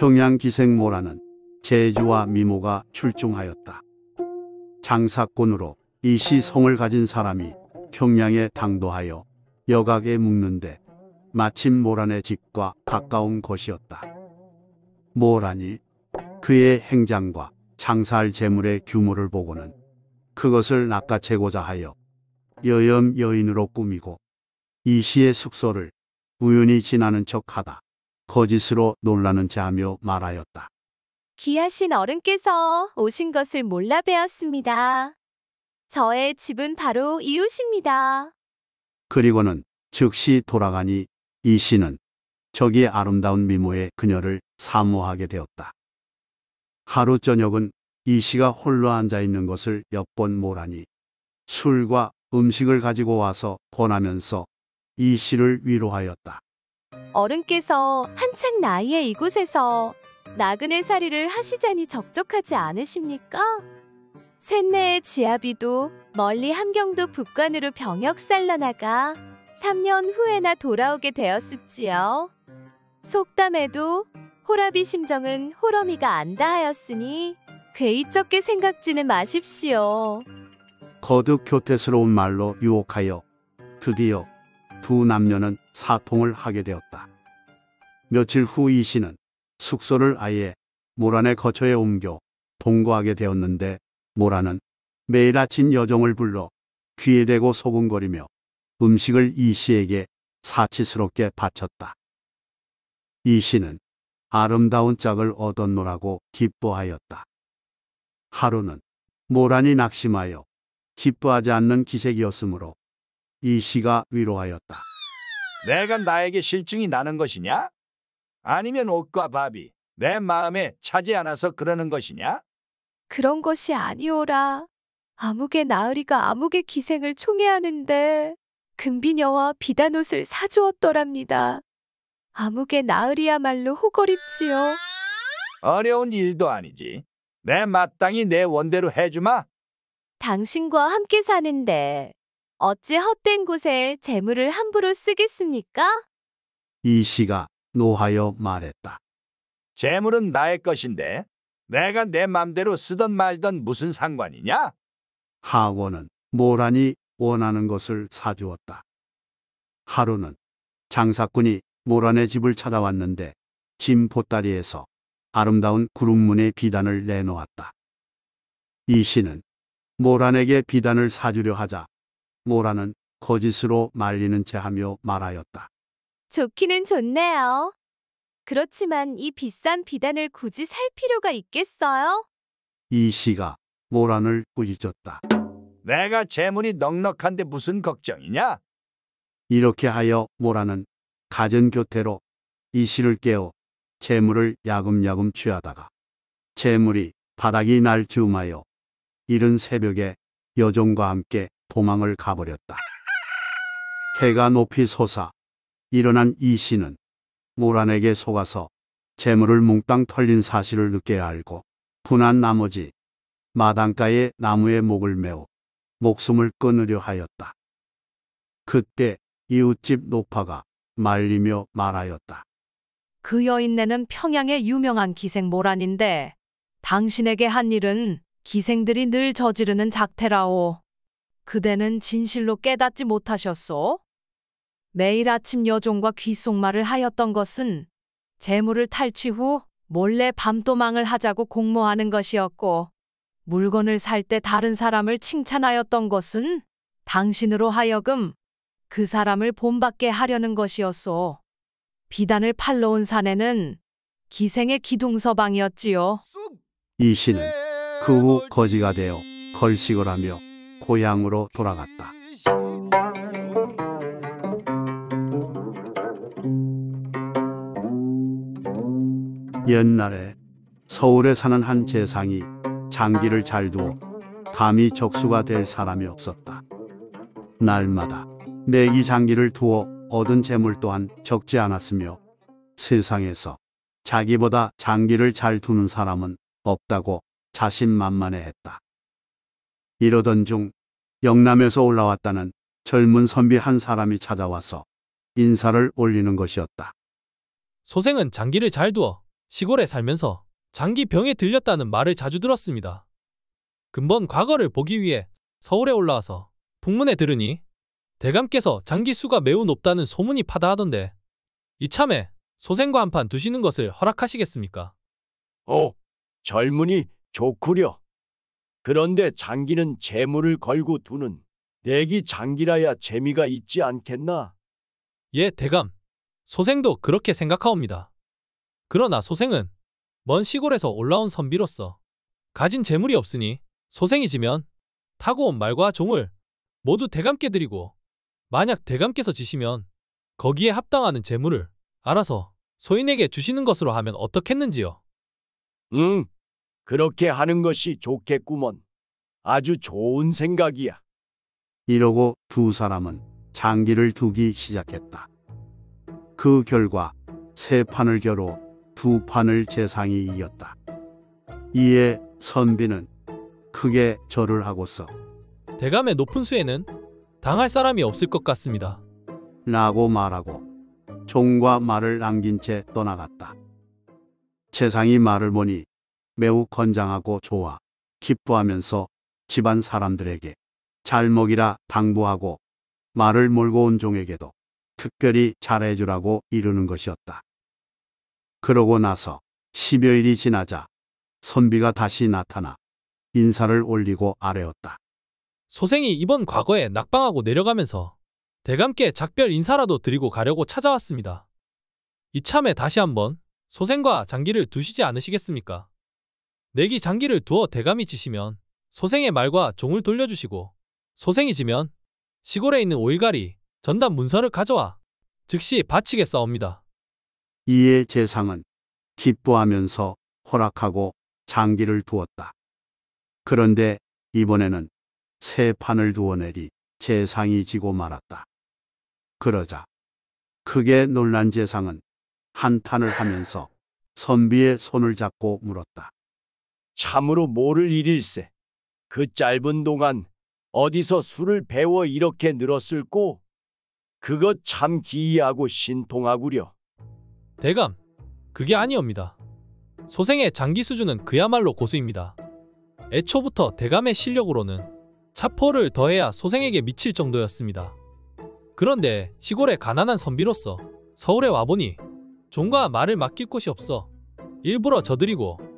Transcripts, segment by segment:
평양기생모라는 제주와 미모가 출중하였다. 장사꾼으로 이 시성을 가진 사람이 평양에 당도하여 여각에 묵는데 마침 모란의 집과 가까운 곳이었다. 모란이 그의 행장과 장사할 재물의 규모를 보고는 그것을 낚아채고자 하여 여염 여인으로 꾸미고 이 시의 숙소를 우연히 지나는 척하다. 거짓으로 놀라는 자며 말하였다. 귀하신 어른께서 오신 것을 몰라 배웠습니다. 저의 집은 바로 이웃입니다. 그리고는 즉시 돌아가니 이 시는 저기 아름다운 미모의 그녀를 사모하게 되었다. 하루 저녁은 이 씨가 홀로 앉아 있는 것을 엿본 모라니 술과 음식을 가지고 와서 권하면서 이 씨를 위로하였다. 어른께서 한창 나이에 이곳에서 나그네 살이를 하시자니 적적하지 않으십니까? 쇳내의 지아비도 멀리 함경도 북관으로 병역 살러나가 3년 후에나 돌아오게 되었습지요. 속담에도 호라비 심정은 호러미가 안다 하였으니 괴이쩍게 생각지는 마십시오. 거듭 교태스러운 말로 유혹하여 드디어 두 남녀는 사통을 하게 되었다. 며칠 후 이 씨는 숙소를 아예 모란의 거처에 옮겨 동거하게 되었는데 모란은 매일 아침 여정을 불러 귀에 대고 소근거리며 음식을 이 씨에게 사치스럽게 바쳤다. 이 씨는 아름다운 짝을 얻었노라고 기뻐하였다. 하루는 모란이 낙심하여 기뻐하지 않는 기색이었으므로 이 씨가 위로하였다. 내가 나에게 실증이 나는 것이냐? 아니면 옷과 밥이 내 마음에 차지 않아서 그러는 것이냐? 그런 것이 아니오라. 아무개 나으리가 아무개 기생을 총애하는데 금비녀와 비단 옷을 사주었더랍니다. 아무개 나으리야말로 호거립지요. 어려운 일도 아니지. 내 마땅히 내 원대로 해주마. 당신과 함께 사는데 어찌 헛된 곳에 재물을 함부로 쓰겠습니까? 이씨가 노하여 말했다. 재물은 나의 것인데 내가 내 맘대로 쓰던 말던 무슨 상관이냐? 하원은 모란이 원하는 것을 사주었다. 하루는 장사꾼이 모란의 집을 찾아왔는데 짐 보따리에서 아름다운 구름문의 비단을 내놓았다. 이 씨는 모란에게 비단을 사주려 하자 모라는 거짓으로 말리는 채하며 말하였다. 좋기는 좋네요. 그렇지만 이 비싼 비단을 굳이 살 필요가 있겠어요? 이씨가 모란을 꾸짖었다. 내가 재물이 넉넉한데 무슨 걱정이냐? 이렇게 하여 모라는 가전 교태로 이씨를 깨어 재물을 야금야금 취하다가 재물이 바닥이 날 즈음하여 이른 새벽에 여종과 함께 도망을 가버렸다. 해가 높이 솟아 일어난 이 씨는 모란에게 속아서 재물을 몽땅 털린 사실을 늦게 알고 분한 나머지 마당가에 나무에 목을 메어 목숨을 끊으려 하였다. 그때 이웃집 노파가 말리며 말하였다. 그 여인네는 평양의 유명한 기생 모란인데 당신에게 한 일은 기생들이 늘 저지르는 작태라오. 그대는 진실로 깨닫지 못하셨소? 매일 아침 여종과 귀속말을 하였던 것은 재물을 탈취 후 몰래 밤도망을 하자고 공모하는 것이었고 물건을 살 때 다른 사람을 칭찬하였던 것은 당신으로 하여금 그 사람을 본받게 하려는 것이었소. 비단을 팔러 온 사내는 기생의 기둥서방이었지요. 이 씨는 그후 거지가 되어 걸식을 하며 고향으로 돌아갔다. 옛날에 서울에 사는 한 재상이 장기를 잘 두어 감히 적수가 될 사람이 없었다. 날마다 내기 장기를 두어 얻은 재물 또한 적지 않았으며 세상에서 자기보다 장기를 잘 두는 사람은 없다고 자신만만해했다. 이러던 중 영남에서 올라왔다는 젊은 선비 한 사람이 찾아와서 인사를 올리는 것이었다. 소생은 장기를 잘 두어 시골에 살면서 장기 병에 들렸다는 말을 자주 들었습니다. 근본 과거를 보기 위해 서울에 올라와서 풍문에 들으니 대감께서 장기수가 매우 높다는 소문이 파다하던데 이참에 소생과 한 판 두시는 것을 허락하시겠습니까? 오, 젊은이 좋구려. 그런데 장기는 재물을 걸고 두는 내기 장기라야 재미가 있지 않겠나? 예, 대감. 소생도 그렇게 생각하옵니다. 그러나 소생은 먼 시골에서 올라온 선비로서 가진 재물이 없으니 소생이 지면 타고 온 말과 종을 모두 대감께 드리고 만약 대감께서 지시면 거기에 합당하는 재물을 알아서 소인에게 주시는 것으로 하면 어떻겠는지요? 응, 그렇게 하는 것이 좋겠구먼. 아주 좋은 생각이야. 이러고 두 사람은 장기를 두기 시작했다. 그 결과 세 판을 겨루 두 판을 재상이 이겼다. 이에 선비는 크게 절을 하고서 대감의 높은 수에는 당할 사람이 없을 것 같습니다. 라고 말하고 종과 말을 남긴 채 떠나갔다. 재상이 말을 보니 매우 건장하고 좋아 기뻐하면서 집안 사람들에게 잘 먹이라 당부하고 말을 몰고 온 종에게도 특별히 잘해주라고 이르는 것이었다. 그러고 나서 십여일이 지나자 선비가 다시 나타나 인사를 올리고 아뢰었다. 소생이 이번 과거에 낙방하고 내려가면서 대감께 작별 인사라도 드리고 가려고 찾아왔습니다. 이참에 다시 한번 소생과 장기를 두시지 않으시겠습니까? 내기 장기를 두어 대감이 지시면 소생의 말과 종을 돌려주시고 소생이 지면 시골에 있는 오일가리 전담 문서를 가져와 즉시 바치겠사옵니다. 이에 재상은 기뻐하면서 허락하고 장기를 두었다. 그런데 이번에는 새 판을 두어내리 재상이 지고 말았다. 그러자 크게 놀란 재상은 한탄을 하면서 선비의 손을 잡고 물었다. 참으로 모를 일일세. 그 짧은 동안 어디서 술을 배워 이렇게 늘었을꼬? 그것 참 기이하고 신통하구려. 대감, 그게 아니옵니다. 소생의 장기 수준은 그야말로 고수입니다. 애초부터 대감의 실력으로는 차포를 더해야 소생에게 미칠 정도였습니다. 그런데 시골의 가난한 선비로서 서울에 와보니 종과 말을 맡길 곳이 없어 일부러 저드리고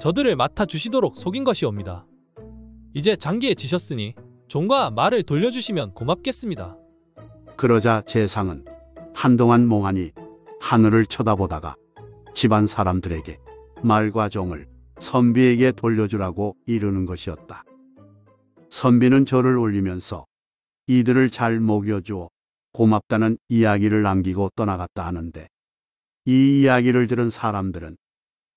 저들을 맡아주시도록 속인 것이옵니다. 이제 장기에 지셨으니 종과 말을 돌려주시면 고맙겠습니다. 그러자 재상은 한동안 몽하니 하늘을 쳐다보다가 집안 사람들에게 말과 종을 선비에게 돌려주라고 이르는 것이었다. 선비는 절을 올리면서 이들을 잘 먹여주어 고맙다는 이야기를 남기고 떠나갔다 하는데 이 이야기를 들은 사람들은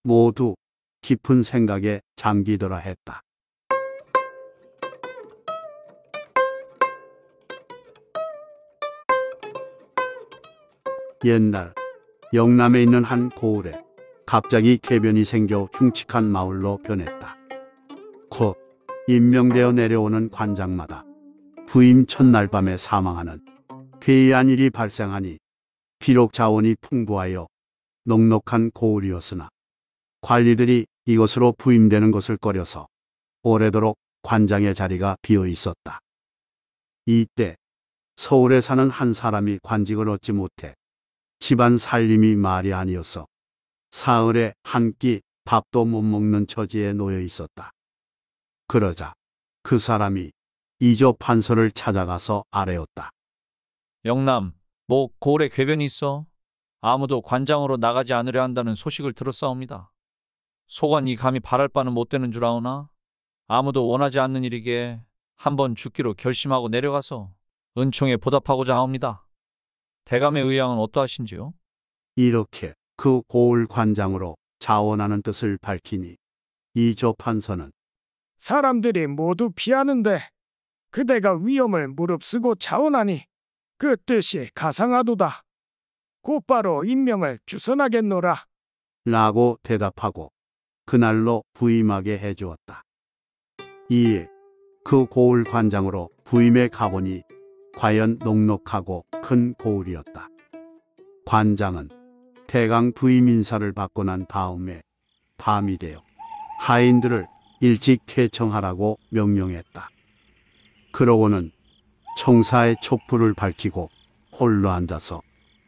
모두 깊은 생각에 잠기더라 했다. 옛날 영남에 있는 한 고을에 갑자기 개변이 생겨 흉측한 마을로 변했다. 곧 임명되어 내려오는 관장마다 부임 첫날 밤에 사망하는 괴이한 일이 발생하니 비록 자원이 풍부하여 넉넉한 고을이었으나 관리들이 이것으로 부임되는 것을 꺼려서 오래도록 관장의 자리가 비어 있었다. 이때 서울에 사는 한 사람이 관직을 얻지 못해 집안 살림이 말이 아니어서 사흘에 한 끼 밥도 못 먹는 처지에 놓여 있었다. 그러자 그 사람이 이조 판서를 찾아가서 아래었다 영남, 뭐고래 궤변이 있어 아무도 관장으로 나가지 않으려 한다는 소식을 들었사옵니다. 소관이 감히 바랄 바는 못 되는 줄 아오나 아무도 원하지 않는 일이기에 한번 죽기로 결심하고 내려가서 은총에 보답하고자 합니다 대감의 의향은 어떠하신지요? 이렇게 그 고을 관장으로 자원하는 뜻을 밝히니 이 조 판서는 사람들이 모두 피하는데 그대가 위험을 무릅쓰고 자원하니 그 뜻이 가상하도다. 곧바로 임명을 주선하겠노라. 라고 대답하고 그날로 부임하게 해주었다. 이에 그 고을 관장으로 부임에 가보니 과연 녹록하고 큰 고을이었다. 관장은 대강 부임 인사를 받고 난 다음에 밤이 되어 하인들을 일찍 퇴청하라고 명령했다. 그러고는 청사의 촛불을 밝히고 홀로 앉아서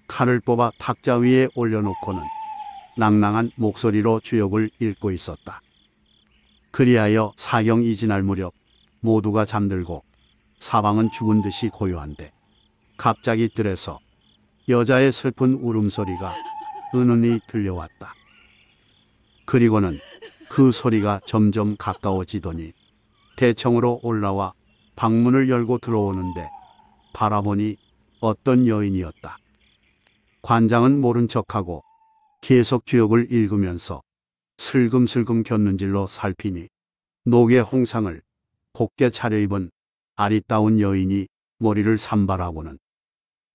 칼을 뽑아 탁자 위에 올려놓고는 낭낭한 목소리로 주역을 읽고 있었다. 그리하여 사경이 지날 무렵 모두가 잠들고 사방은 죽은 듯이 고요한데 갑자기 뜰에서 여자의 슬픈 울음소리가 은은히 들려왔다. 그리고는 그 소리가 점점 가까워지더니 대청으로 올라와 방문을 열고 들어오는데 바라보니 어떤 여인이었다. 관장은 모른 척하고 계속 주역을 읽으면서 슬금슬금 곁눈질로 살피니 녹의 홍상을 곱게 차려입은 아리따운 여인이 머리를 산발하고는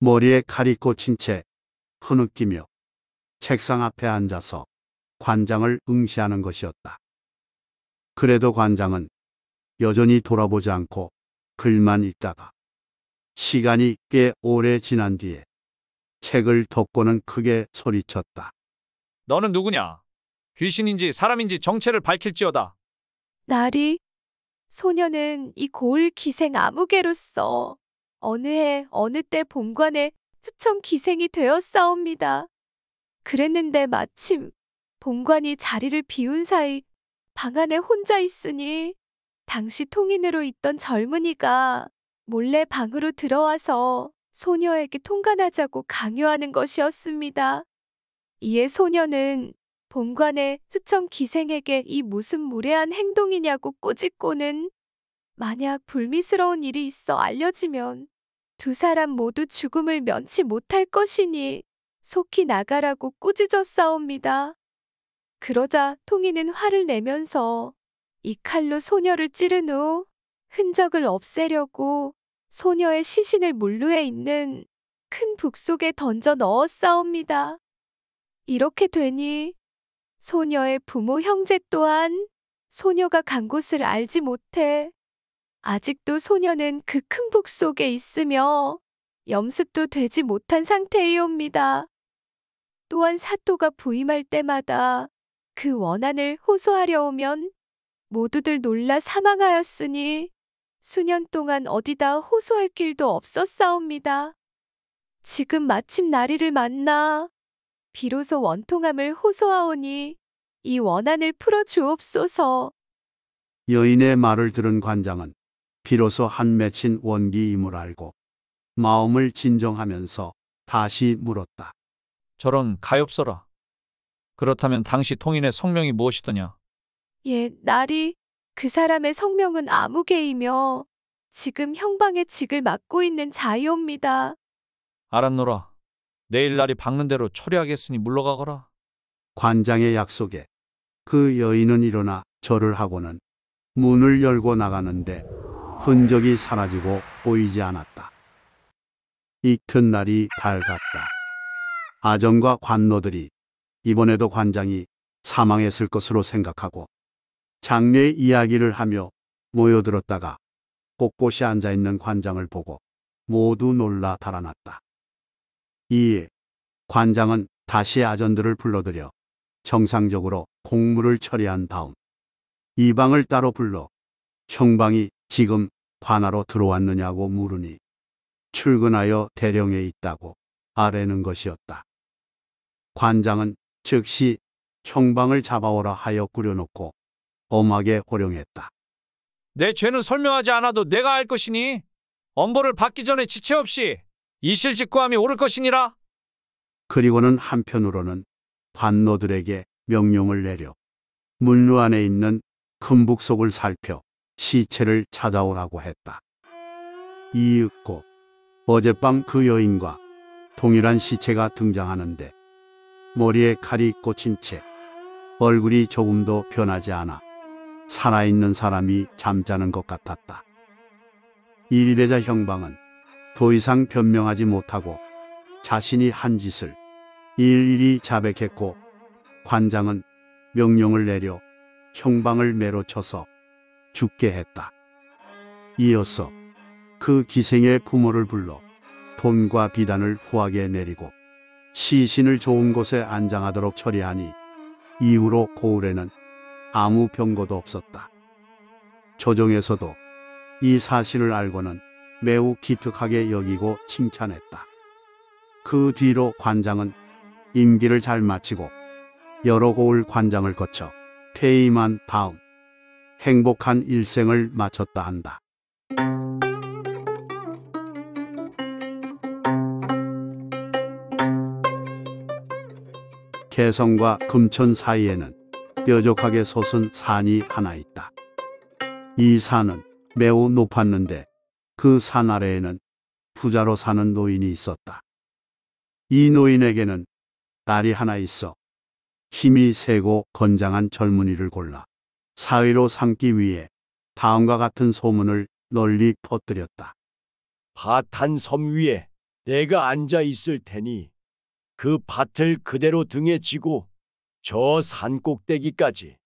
머리에 칼이 꽂힌 채 흐느끼며 책상 앞에 앉아서 관장을 응시하는 것이었다. 그래도 관장은 여전히 돌아보지 않고 글만 읽다가 시간이 꽤 오래 지난 뒤에 책을 덮고는 크게 소리쳤다. 너는 누구냐? 귀신인지 사람인지 정체를 밝힐지어다. 나리, 소녀는 이 고을 기생 아무개로서 어느 해 어느 때 본관에 추천 기생이 되었사옵니다. 그랬는데 마침 본관이 자리를 비운 사이 방 안에 혼자 있으니 당시 통인으로 있던 젊은이가 몰래 방으로 들어와서 소녀에게 통관하자고 강요하는 것이었습니다. 이에 소녀는 본관의 수청 기생에게 이 무슨 무례한 행동이냐고 꼬집고는 만약 불미스러운 일이 있어 알려지면 두 사람 모두 죽음을 면치 못할 것이니 속히 나가라고 꾸짖어 싸웁니다. 그러자 통이는 화를 내면서 이 칼로 소녀를 찌른 후 흔적을 없애려고 소녀의 시신을 물루에 있는 큰 북 속에 던져 넣어 싸웁니다. 이렇게 되니 소녀의 부모 형제 또한 소녀가 간 곳을 알지 못해 아직도 소녀는 그 큰 북 속에 있으며 염습도 되지 못한 상태이옵니다. 또한 사또가 부임할 때마다 그 원한을 호소하려 오면 모두들 놀라 사망하였으니 수년 동안 어디다 호소할 길도 없었사옵니다. 지금 마침 나리를 만나 비로소 원통함을 호소하오니 이 원한을 풀어 주옵소서. 여인의 말을 들은 관장은 비로소 한 맺힌 원기임을 알고 마음을 진정하면서 다시 물었다. 저런 가엾어라. 그렇다면 당시 통인의 성명이 무엇이더냐? 예, 날이 그 사람의 성명은 아무개이며 지금 형방의 직을 맡고 있는 자이옵니다. 알았노라. 내일 날이 밝는 대로 처리하겠으니 물러가거라. 관장의 약속에 그 여인은 일어나 절을 하고는 문을 열고 나가는데 흔적이 사라지고 보이지 않았다. 이튿날이 밝았다. 아정과 관노들이 이번에도 관장이 사망했을 것으로 생각하고 장례 이야기를 하며 모여들었다가 곳곳이 앉아있는 관장을 보고 모두 놀라 달아났다. 이에 관장은 다시 아전들을 불러들여 정상적으로 공물을 처리한 다음 이방을 따로 불러 형방이 지금 관하로 들어왔느냐고 물으니 출근하여 대령에 있다고 아래는 것이었다. 관장은 즉시 형방을 잡아오라 하여 꾸려놓고 엄하게 호령했다. 내 죄는 설명하지 않아도 내가 알 것이니 엄벌을 받기 전에 지체 없이 이실직고함이 오를 것이니라. 그리고는 한편으로는 관노들에게 명령을 내려 문루 안에 있는 큰 북속을 살펴 시체를 찾아오라고 했다. 이윽고 어젯밤 그 여인과 동일한 시체가 등장하는데 머리에 칼이 꽂힌 채 얼굴이 조금도 변하지 않아 살아있는 사람이 잠자는 것 같았다. 이리대자 형방은 더 이상 변명하지 못하고 자신이 한 짓을 일일이 자백했고 관장은 명령을 내려 형방을 매로 쳐서 죽게 했다. 이어서 그 기생의 부모를 불러 돈과 비단을 후하게 내리고 시신을 좋은 곳에 안장하도록 처리하니 이후로 고을에는 아무 병거도 없었다. 조정에서도 이 사실을 알고는 매우 기특하게 여기고 칭찬했다. 그 뒤로 관장은 임기를 잘 마치고 여러 고을 관장을 거쳐 퇴임한 다음 행복한 일생을 마쳤다 한다. 개성과 금천 사이에는 뾰족하게 솟은 산이 하나 있다. 이 산은 매우 높았는데 그산 아래에는 부자로 사는 노인이 있었다. 이 노인에게는 딸이 하나 있어 힘이 세고 건장한 젊은이를 골라 사위로 삼기 위해 다음과 같은 소문을 널리 퍼뜨렸다. 밭 한 섬 위에 내가 앉아 있을 테니 그 밭을 그대로 등에 지고 저 산 꼭대기까지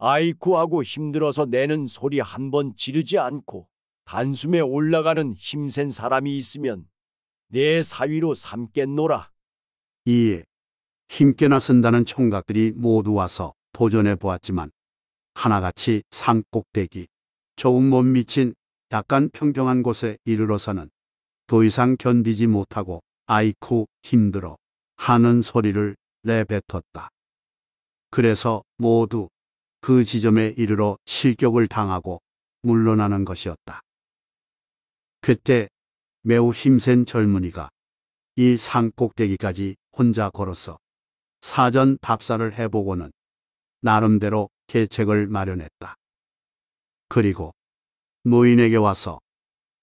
아이쿠하고 힘들어서 내는 소리 한 번 지르지 않고 단숨에 올라가는 힘센 사람이 있으면 내 사위로 삼겠노라. 이에 힘께 나선다는 총각들이 모두 와서 도전해 보았지만 하나같이 산 꼭대기 조금 못 미친 약간 평평한 곳에 이르러서는 더 이상 견디지 못하고 아이쿠 힘들어 하는 소리를 내뱉었다. 그래서 모두 그 지점에 이르러 실격을 당하고 물러나는 것이었다. 그때 매우 힘센 젊은이가 이 산꼭대기까지 혼자 걸어서 사전 답사를 해보고는 나름대로 계책을 마련했다. 그리고 노인에게 와서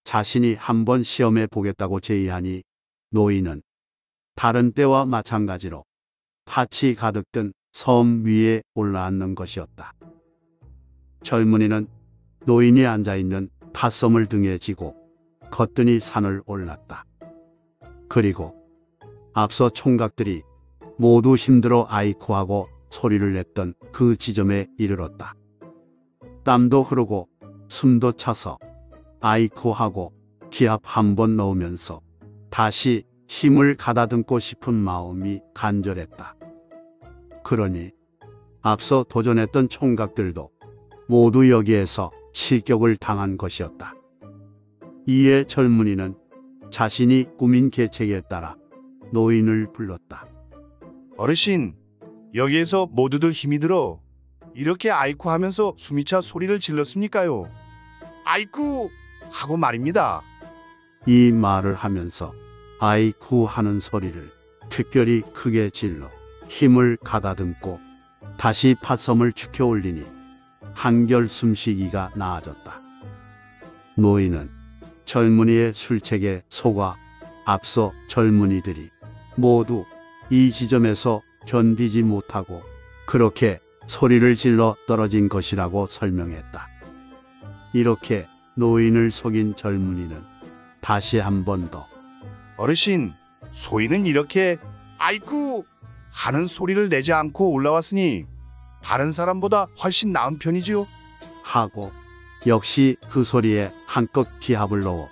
자신이 한번 시험해 보겠다고 제의하니 노인은 다른 때와 마찬가지로 파치 가득 든 섬 위에 올라앉는 것이었다. 젊은이는 노인이 앉아있는 팥섬을 등에 지고 걷더니 산을 올랐다. 그리고 앞서 총각들이 모두 힘들어 아이코하고 소리를 냈던 그 지점에 이르렀다. 땀도 흐르고 숨도 차서 아이코하고 기합 한 번 넣으면서 다시 힘을 가다듬고 싶은 마음이 간절했다. 그러니 앞서 도전했던 총각들도 모두 여기에서 실격을 당한 것이었다. 이에 젊은이는 자신이 꾸민 계책에 따라 노인을 불렀다. 어르신, 여기에서 모두들 힘이 들어 이렇게 아이쿠 하면서 숨이 차 소리를 질렀습니까요? 아이쿠 하고 말입니다. 이 말을 하면서 아이쿠 하는 소리를 특별히 크게 질러 힘을 가다듬고 다시 팥섬을 축혀 올리니 한결 숨쉬기가 나아졌다. 노인은 젊은이의 술책에 속아 앞서 젊은이들이 모두 이 지점에서 견디지 못하고 그렇게 소리를 질러 떨어진 것이라고 설명했다. 이렇게 노인을 속인 젊은이는 다시 한 번 더 어르신, 소인은 이렇게 아이쿠 하는 소리를 내지 않고 올라왔으니 다른 사람보다 훨씬 나은 편이지요? 하고 역시 그 소리에 한껏 기합을 넣어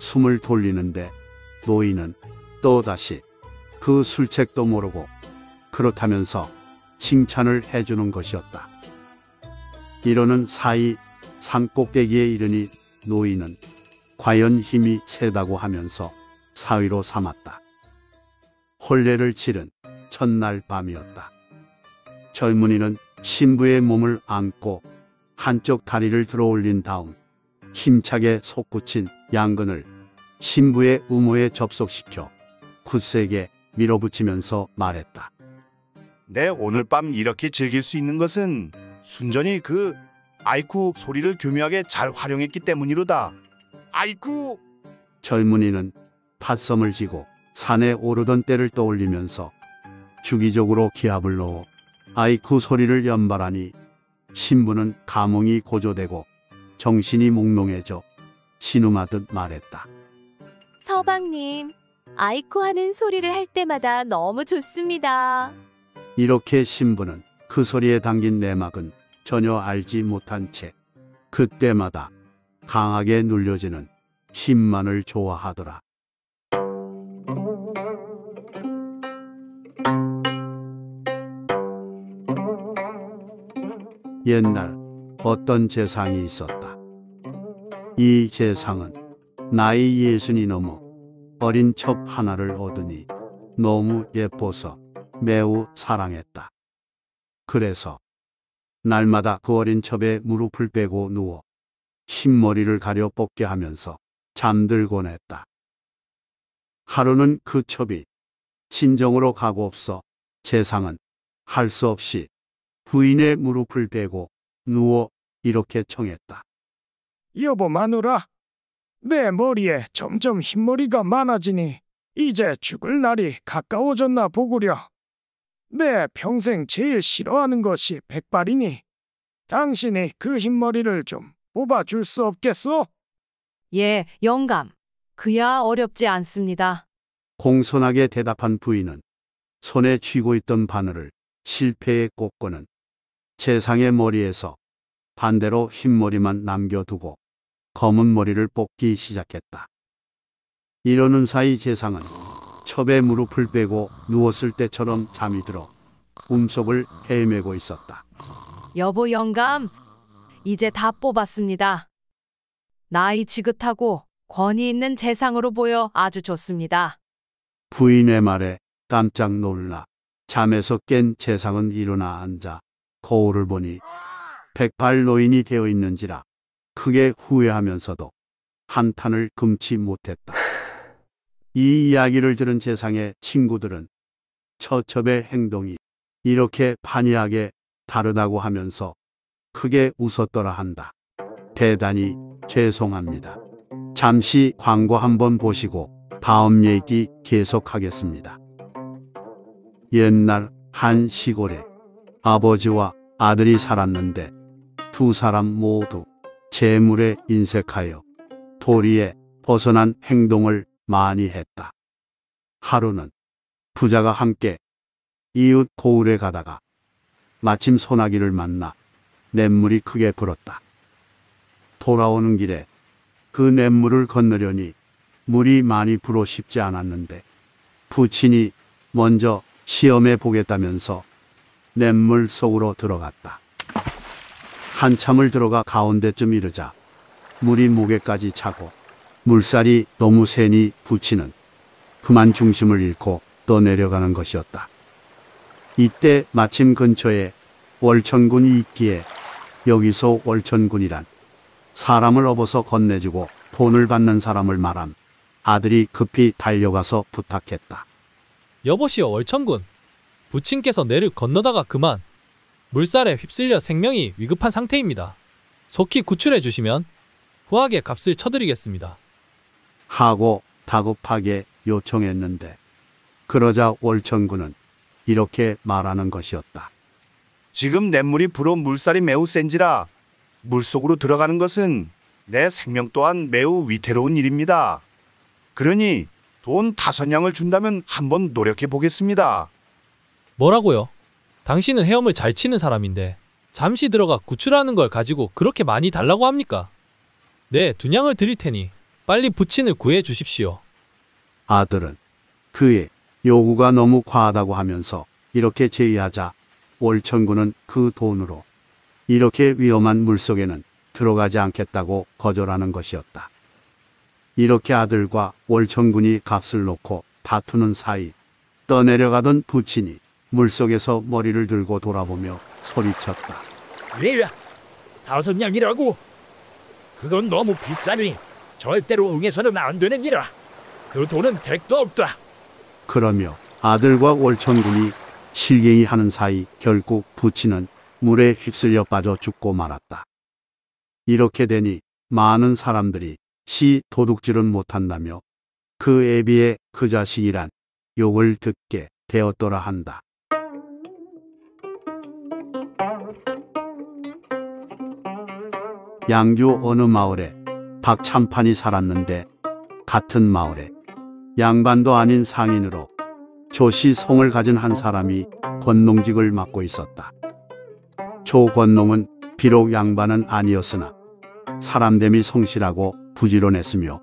숨을 돌리는데 노인은 또다시 그 술책도 모르고 그렇다면서 칭찬을 해주는 것이었다. 이러는 사이 산꼭대기에 이르니 노인은 과연 힘이 세다고 하면서 사위로 삼았다. 혼례를 치른 첫날 밤이었다. 젊은이는 신부의 몸을 안고 한쪽 다리를 들어 올린 다음 힘차게 솟구친 양근을 신부의 우모에 접속시켜 굳세게 밀어붙이면서 말했다. 내 네, 오늘 밤 이렇게 즐길 수 있는 것은 순전히 그 아이쿠 소리를 교묘하게 잘 활용했기 때문이로다. 아이쿠! 젊은이는 팥섬을 지고 산에 오르던 때를 떠올리면서 주기적으로 기합을 넣어 아이쿠 소리를 연발하니 신부는 감흥이 고조되고 정신이 몽롱해져 신음하듯 말했다. 서방님, 아이코 하는 소리를 할 때마다 너무 좋습니다. 이렇게 신부는 그 소리에 담긴 내막은 전혀 알지 못한 채 그때마다 강하게 눌려지는 힘만을 좋아하더라. 옛날 어떤 재상이 있었다. 이 재상은 나이 예순이 넘어 어린 첩 하나를 얻으니 너무 예뻐서 매우 사랑했다. 그래서 날마다 그 어린 첩에 무릎을 빼고 누워 흰머리를 가려 뽑게 하면서 잠들곤 했다. 하루는 그 첩이 친정으로 가고 없어 재상은 할 수 없이 부인의 무릎을 베고 누워 이렇게 청했다. 여보 마누라, 내 머리에 점점 흰머리가 많아지니 이제 죽을 날이 가까워졌나 보구려. 내 평생 제일 싫어하는 것이 백발이니 당신이 그 흰머리를 좀 뽑아줄 수 없겠소? 예, 영감. 그야 어렵지 않습니다. 공손하게 대답한 부인은 손에 쥐고 있던 바늘을 실패에 꽂고는 재상의 머리에서 반대로 흰머리만 남겨두고 검은 머리를 뽑기 시작했다. 이러는 사이 재상은 첩의 무릎을 빼고 누웠을 때처럼 잠이 들어 꿈속을 헤매고 있었다. 여보 영감, 이제 다 뽑았습니다. 나이 지긋하고 권위 있는 재상으로 보여 아주 좋습니다. 부인의 말에 깜짝 놀라 잠에서 깬 재상은 일어나 앉아 거울을 보니 백발 노인이 되어 있는지라 크게 후회하면서도 한탄을 금치 못했다. 이 이야기를 들은 재상의 친구들은 처첩의 행동이 이렇게 판이하게 다르다고 하면서 크게 웃었더라 한다. 대단히 죄송합니다. 잠시 광고 한번 보시고 다음 얘기 계속하겠습니다. 옛날 한 시골에 아버지와 아들이 살았는데 두 사람 모두 재물에 인색하여 도리에 벗어난 행동을 많이 했다. 하루는 부자가 함께 이웃 고을에 가다가 마침 소나기를 만나 냇물이 크게 불었다. 돌아오는 길에 그 냇물을 건너려니 물이 많이 불어 쉽지 않았는데 부친이 먼저 시험해 보겠다면서 냇물 속으로 들어갔다. 한참을 들어가 가운데쯤 이르자 물이 목에까지 차고 물살이 너무 세니 부치는 그만 중심을 잃고 떠내려가는 것이었다. 이때 마침 근처에 월천군이 있기에 여기서 월천군이란 사람을 업어서 건네주고 돈을 받는 사람을 말함 아들이 급히 달려가서 부탁했다. 여보시오 월천군 부친께서 내를 건너다가 그만 물살에 휩쓸려 생명이 위급한 상태입니다. 속히 구출해 주시면 후하게 값을 쳐드리겠습니다. 하고 다급하게 요청했는데 그러자 월천군은 이렇게 말하는 것이었다. 지금 냇물이 불어 물살이 매우 센지라 물속으로 들어가는 것은 내 생명 또한 매우 위태로운 일입니다. 그러니 돈 다섯 냥을 준다면 한번 노력해 보겠습니다. 뭐라고요? 당신은 헤엄을 잘 치는 사람인데 잠시 들어가 구출하는 걸 가지고 그렇게 많이 달라고 합니까? 네, 두냥을 드릴 테니 빨리 부친을 구해 주십시오. 아들은 그의 요구가 너무 과하다고 하면서 이렇게 제의하자 월천군은 그 돈으로 이렇게 위험한 물속에는 들어가지 않겠다고 거절하는 것이었다. 이렇게 아들과 월천군이 값을 놓고 다투는 사이 떠내려가던 부친이 물속에서 머리를 들고 돌아보며 소리쳤다. 왜야 다섯 냥이라고. 그건 너무 비싸니 절대로 응해서는 안 되는 일이라. 그 돈은 택도 없다. 그러며 아들과 월천군이 실갱이 하는 사이 결국 부친은 물에 휩쓸려 빠져 죽고 말았다. 이렇게 되니 많은 사람들이 시 도둑질은 못한다며 그 애비의 그 자식이란 욕을 듣게 되었더라 한다. 양주 어느 마을에 박참판이 살았는데 같은 마을에 양반도 아닌 상인으로 조씨 성을 가진 한 사람이 권농직을 맡고 있었다. 조권농은 비록 양반은 아니었으나 사람됨이 성실하고 부지런했으며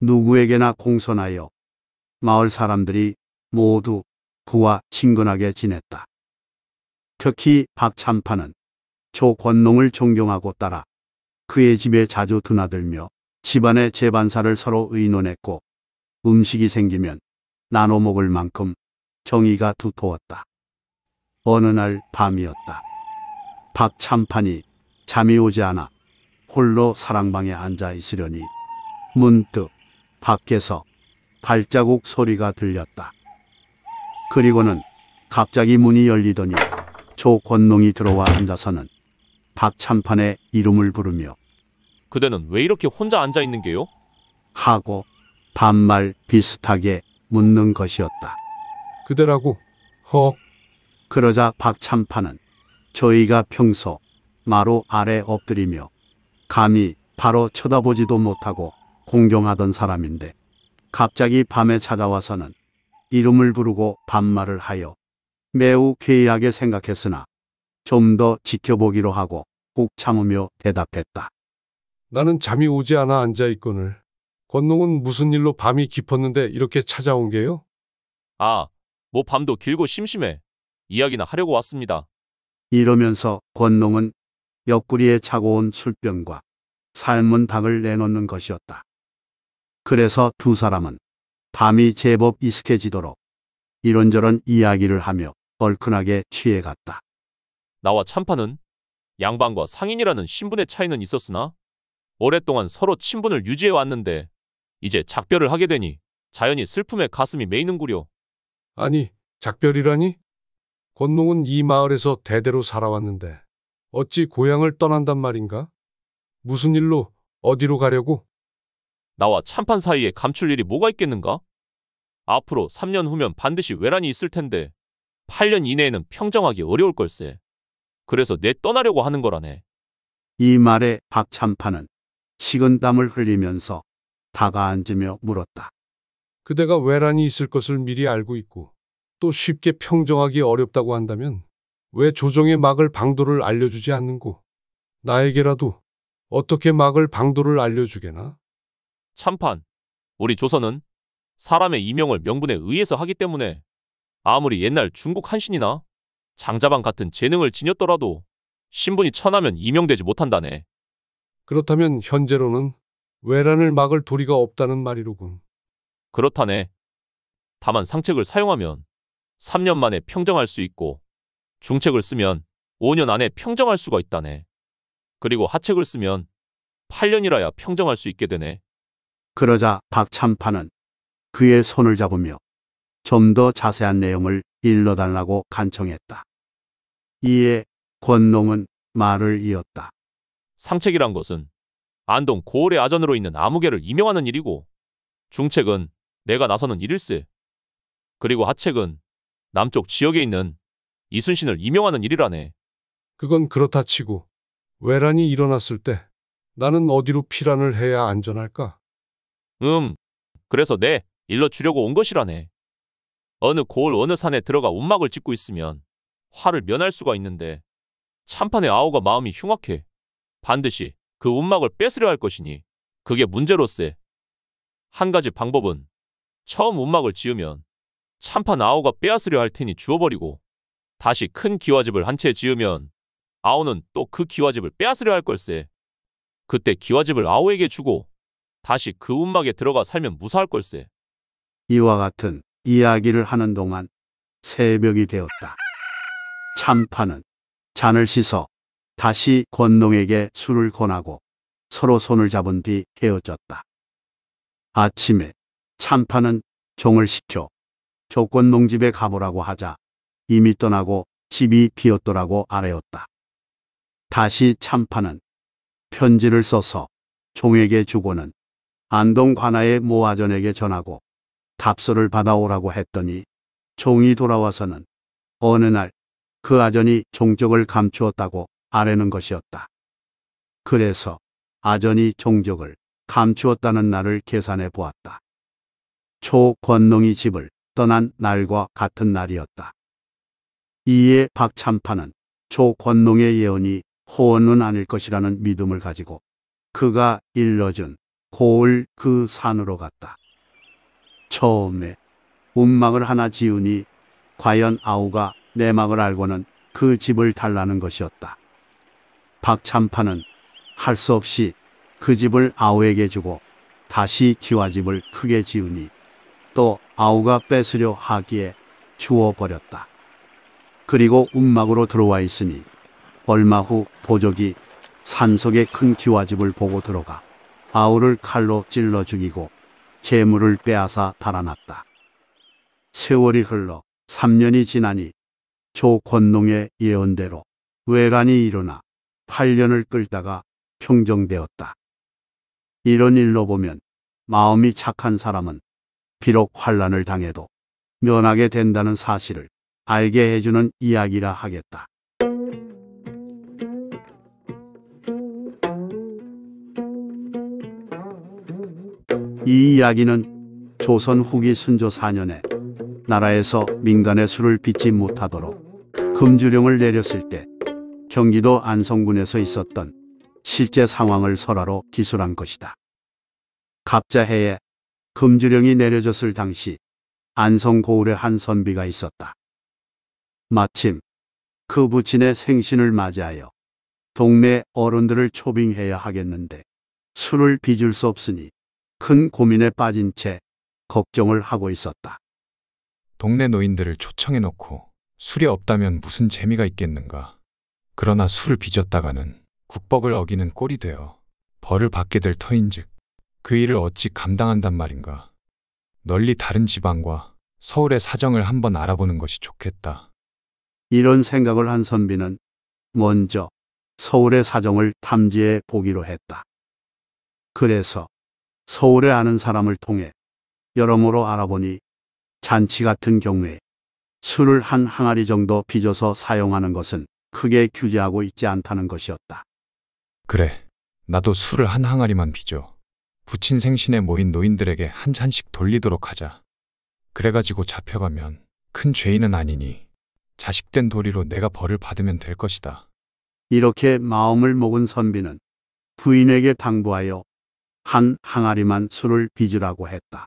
누구에게나 공손하여 마을 사람들이 모두 그와 친근하게 지냈다. 특히 박참판은 조권농을 존경하고 따라 그의 집에 자주 드나들며 집안의 재반사를 서로 의논했고 음식이 생기면 나눠 먹을 만큼 정의가 두터웠다. 어느 날 밤이었다. 박참판이 잠이 오지 않아 홀로 사랑방에 앉아 있으려니 문득 밖에서 발자국 소리가 들렸다. 그리고는 갑자기 문이 열리더니 조권농이 들어와 앉아서는 박참판의 이름을 부르며 그대는 왜 이렇게 혼자 앉아 있는 게요? 하고 반말 비슷하게 묻는 것이었다. 그대라고. 허? 그러자 박참파는 저희가 평소 마루 아래 엎드리며 감히 바로 쳐다보지도 못하고 공경하던 사람인데 갑자기 밤에 찾아와서는 이름을 부르고 반말을 하여 매우 괴이하게 생각했으나 좀 더 지켜보기로 하고 꾹 참으며 대답했다. 나는 잠이 오지 않아 앉아있거늘. 권농은 무슨 일로 밤이 깊었는데 이렇게 찾아온 게요? 아, 뭐 밤도 길고 심심해. 이야기나 하려고 왔습니다. 이러면서 권농은 옆구리에 차고 온 술병과 삶은 닭을 내놓는 것이었다. 그래서 두 사람은 밤이 제법 이숙해지도록 이런저런 이야기를 하며 얼큰하게 취해갔다. 나와 참판은 양반과 상인이라는 신분의 차이는 있었으나 오랫동안 서로 친분을 유지해왔는데 이제 작별을 하게 되니 자연히 슬픔에 가슴이 메이는구려. 아니, 작별이라니? 권농은 이 마을에서 대대로 살아왔는데 어찌 고향을 떠난단 말인가? 무슨 일로 어디로 가려고? 나와 참판 사이에 감출 일이 뭐가 있겠는가? 앞으로 3년 후면 반드시 외란이 있을 텐데 8년 이내에는 평정하기 어려울 걸세. 그래서 내 떠나려고 하는 거라네. 이 말에 박참판은 식은 땀을 흘리면서 다가앉으며 물었다. 그대가 외란이 있을 것을 미리 알고 있고 또 쉽게 평정하기 어렵다고 한다면 왜 조정의 막을 방도를 알려주지 않는고 나에게라도 어떻게 막을 방도를 알려주게나? 참판, 우리 조선은 사람의 이명을 명분에 의해서 하기 때문에 아무리 옛날 중국 한신이나 장자방 같은 재능을 지녔더라도 신분이 천하면 임명되지 못한다네. 그렇다면 현재로는 외란을 막을 도리가 없다는 말이로군. 그렇다네. 다만 상책을 사용하면 3년 만에 평정할 수 있고 중책을 쓰면 5년 안에 평정할 수가 있다네. 그리고 하책을 쓰면 8년이라야 평정할 수 있게 되네. 그러자 박참판은 그의 손을 잡으며 좀 더 자세한 내용을 일러달라고 간청했다. 이에 권농은 말을 이었다. 상책이란 것은 안동 고을의 아전으로 있는 암무계를 임명하는 일이고 중책은 내가 나서는 일일세. 그리고 하책은 남쪽 지역에 있는 이순신을 임명하는 일이라네. 그건 그렇다 치고 외란이 일어났을 때 나는 어디로 피란을 해야 안전할까? 음, 그래서 내 일러 주려고 온 것이라네. 어느 고을 어느 산에 들어가 운막을 짓고 있으면 화를 면할 수가 있는데 참판의 아우가 마음이 흉악해. 반드시 그 운막을 뺏으려 할 것이니 그게 문제로세. 한 가지 방법은 처음 운막을 지으면 참판 아오가 빼앗으려 할 테니 주워버리고 다시 큰 기와집을 한 채 지으면 아오는 또 그 기와집을 빼앗으려 할 걸세. 그때 기와집을 아오에게 주고 다시 그 운막에 들어가 살면 무사할 걸세. 이와 같은 이야기를 하는 동안 새벽이 되었다. 참판은 잔을 씻어 다시 권농에게 술을 권하고 서로 손을 잡은 뒤 헤어졌다. 아침에 참파는 종을 시켜 조권농 집에 가보라고 하자 이미 떠나고 집이 비었더라고 아래었다. 다시 참파는 편지를 써서 종에게 주고는 안동 관아의 모아전에게 전하고 답서를 받아오라고 했더니 종이 돌아와서는 어느 날 그 아전이 종적을 감추었다고 아래는 것이었다. 그래서 아전이 종족을 감추었다는 날을 계산해 보았다. 초권농이 집을 떠난 날과 같은 날이었다. 이에 박참파는 초권농의 예언이 호언은 아닐 것이라는 믿음을 가지고 그가 일러준 고을 그 산으로 갔다. 처음에 운막을 하나 지우니 과연 아우가 내막을 알고는 그 집을 달라는 것이었다. 박참파는할수 없이 그 집을 아우에게 주고 다시 기와집을 크게 지으니 또 아우가 뺏으려 하기에 주워버렸다. 그리고 움막으로 들어와 있으니 얼마 후 보적이 산속의 큰 기와집을 보고 들어가 아우를 칼로 찔러 죽이고 재물을 빼앗아 달아났다. 세월이 흘러 3년이 지나니 조권농의 예언대로 외란이 일어나 8년을 끌다가 평정되었다. 이런 일로 보면 마음이 착한 사람은 비록 환란을 당해도 면하게 된다는 사실을 알게 해주는 이야기라 하겠다. 이 이야기는 조선 후기 순조 4년에 나라에서 민간의 술을 빚지 못하도록 금주령을 내렸을 때 경기도 안성군에서 있었던 실제 상황을 설화로 기술한 것이다. 갑자해에 금주령이 내려졌을 당시 안성 고을에 한 선비가 있었다. 마침 그 부친의 생신을 맞이하여 동네 어른들을 초빙해야 하겠는데 술을 빚을 수 없으니 큰 고민에 빠진 채 걱정을 하고 있었다. 동네 노인들을 초청해놓고 술이 없다면 무슨 재미가 있겠는가. 그러나 술을 빚었다가는 국법을 어기는 꼴이 되어 벌을 받게 될 터인즉 그 일을 어찌 감당한단 말인가. 널리 다른 지방과 서울의 사정을 한번 알아보는 것이 좋겠다. 이런 생각을 한 선비는 먼저 서울의 사정을 탐지해 보기로 했다. 그래서 서울에 아는 사람을 통해 여러모로 알아보니 잔치 같은 경우에 술을 한 항아리 정도 빚어서 사용하는 것은 크게 규제하고 있지 않다는 것이었다. 그래, 나도 술을 한 항아리만 빚어. 부친 생신에 모인 노인들에게 한 잔씩 돌리도록 하자. 그래가지고 잡혀가면 큰 죄인은 아니니 자식된 도리로 내가 벌을 받으면 될 것이다. 이렇게 마음을 먹은 선비는 부인에게 당부하여 한 항아리만 술을 빚으라고 했다.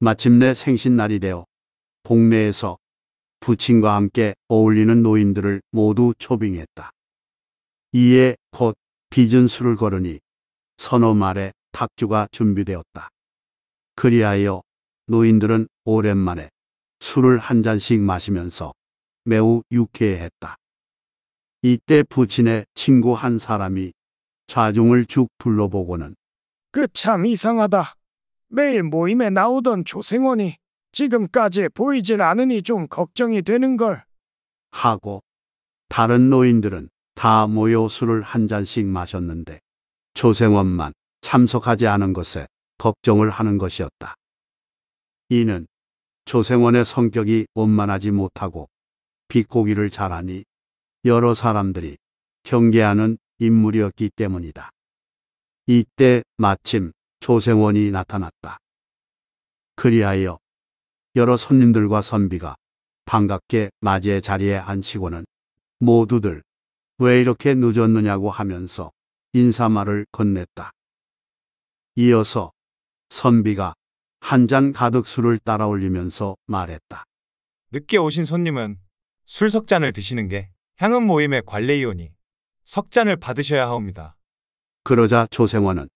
마침내 생신날이 되어 동네에서 부친과 함께 어울리는 노인들을 모두 초빙했다. 이에 곧 비준수를 거르니 선호 말에 탁주가 준비되었다. 그리하여 노인들은 오랜만에 술을 한 잔씩 마시면서 매우 유쾌했다. 해 이때 부친의 친구 한 사람이 좌중을 쭉 둘러보고는 그 참 이상하다. 매일 모임에 나오던 조생원이 지금까지 보이질 않으니 좀 걱정이 되는걸. 하고 다른 노인들은 다 모여 술을 한 잔씩 마셨는데 조생원만 참석하지 않은 것에 걱정을 하는 것이었다. 이는 조생원의 성격이 원만하지 못하고 비꼬기를 잘하니 여러 사람들이 경계하는 인물이었기 때문이다. 이때 마침 조생원이 나타났다. 그리하여 여러 손님들과 선비가 반갑게 맞이의 자리에 앉히고는 모두들 왜 이렇게 늦었느냐고 하면서 인사말을 건넸다. 이어서 선비가 한 잔 가득 술을 따라 올리면서 말했다. 늦게 오신 손님은 술 석잔을 드시는 게 향은 모임의 관례이오니 석잔을 받으셔야 하옵니다. 그러자 조생원은